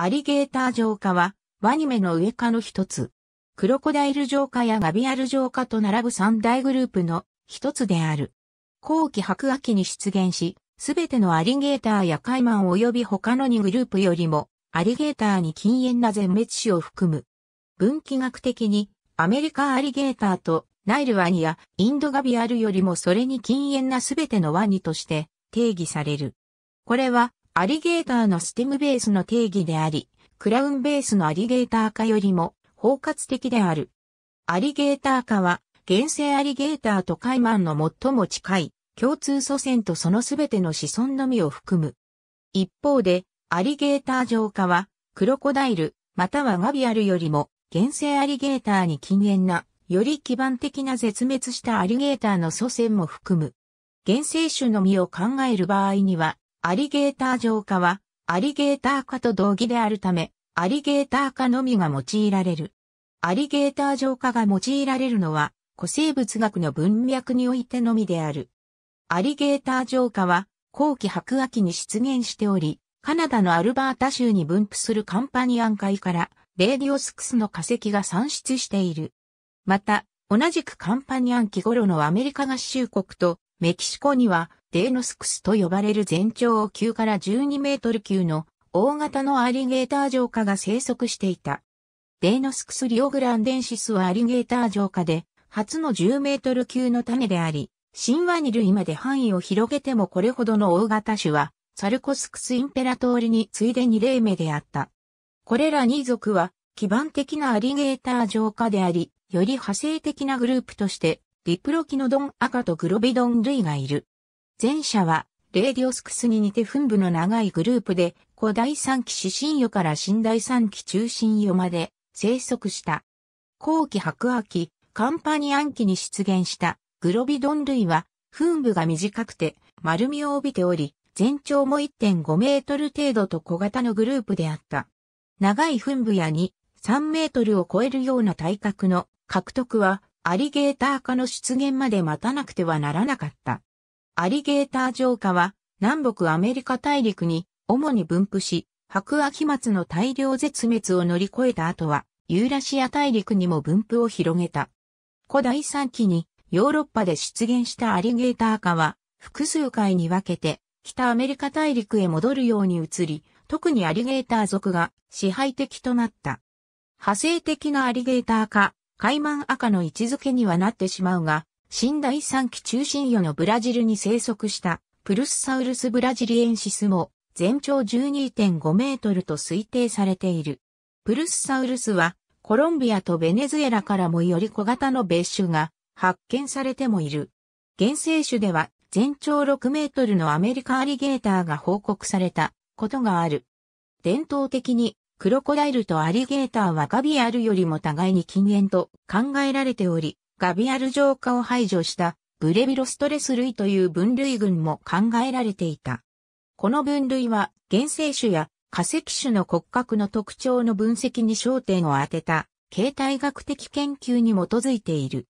アリゲーター浄化は、ワニメの植化の一つ。クロコダイル浄化やガビアル浄化と並ぶ三大グループの一つである。後期白亜紀に出現し、すべてのアリゲーターやカイマン及び他の2グループよりも、アリゲーターに禁煙な全滅種を含む。分岐学的に、アメリカアリゲーターとナイルワニやインドガビアルよりもそれに禁煙なすべてのワニとして定義される。これはアリゲーターのステムベースの定義であり、クラウンベースのアリゲーター化よりも包括的である。アリゲーター化は、原生アリゲーターとカイマンの最も近い共通祖先とそのすべての子孫のみを含む。一方で、アリゲーター浄化は、クロコダイル、またはガビアルよりも、原生アリゲーターに禁煙な、より基盤的な絶滅したアリゲーターの祖先も含む。原生種のみを考える場合には、アリゲーター浄化は、アリゲーター化と同義であるため、アリゲーター化のみが用いられる。アリゲーター浄化が用いられるのは、古生物学の文脈においてのみである。アリゲーター浄化は、後期白亜紀に出現しており、カナダのアルバータ州に分布するカンパニアン海から、レーディオスクスの化石が産出している。また、同じくカンパニアン期頃のアメリカ合衆国とメキシコにはデーノスクスと呼ばれる全長9から12メートル級の大型のアリゲーター浄化が生息していた。デーノスクスリオグランデンシスはアリゲーター浄化で初の10メートル級の種であり、神話に類まで範囲を広げてもこれほどの大型種は、サルコスクスインペラトーに次いで2例目であった。これら2族は、基盤的なアリゲーター浄化であり、より派生的なグループとして、ディプロキノドン赤とグロビドン類がいる。前者は、レーディオスクスに似て噴部の長いグループで、古第三期死神魚から新第三期中心魚まで生息した。後期白亜紀、カンパニアン期に出現したグロビドン類は、噴部が短くて丸みを帯びており、全長も1.5メートル程度と小型のグループであった。長い噴部やに3メートルを超えるような体格の獲得はアリゲーター化の出現まで待たなくてはならなかった。アリゲーター浄化は南北アメリカ大陸に主に分布し、白亜紀末の大量絶滅を乗り越えた後はユーラシア大陸にも分布を広げた。古代3期にヨーロッパで出現したアリゲーター化は複数回に分けて北アメリカ大陸へ戻るように移り、特にアリゲーター族が支配的となった。派生的なアリゲーター化、カイマン赤の位置づけにはなってしまうが、新第三期中心魚のブラジルに生息したプルスサウルスブラジリエンシスも全長12.5メートルと推定されている。プルスサウルスはコロンビアとベネズエラからもより小型の別種が発見されてもいる。原生種では全長6メートルのアメリカアリゲーターが報告されたことがある。伝統的にクロコダイルとアリゲーターはガビアルよりも互いに禁煙と考えられており、ガビアル浄化を排除したブレビロストレス類という分類群も考えられていた。この分類は原生種や化石種の骨格の特徴の分析に焦点を当てた形態学的研究に基づいている。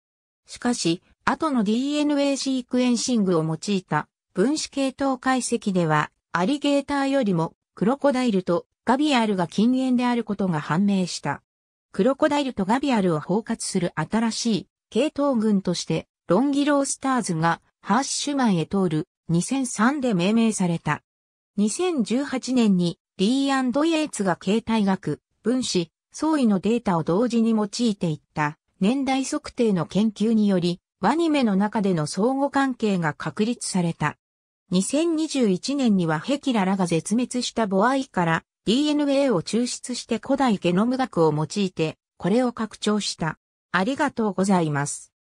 しかし、後の DNA シークエンシングを用いた分子系統解析では、アリゲーターよりもクロコダイルとガビアルが禁煙であることが判明した。クロコダイルとガビアルを包括する新しい系統群として、ロンギロースターズがハーシュマンへ通る2003で命名された。2018年にリー・イエイツが携帯学、分子、相違のデータを同時に用いていった年代測定の研究により、ワニメの中での相互関係が確立された。2021年にはヘキラらが絶滅した母愛から DNA を抽出して古代ゲノム学を用いて、これを拡張した。ありがとうございます。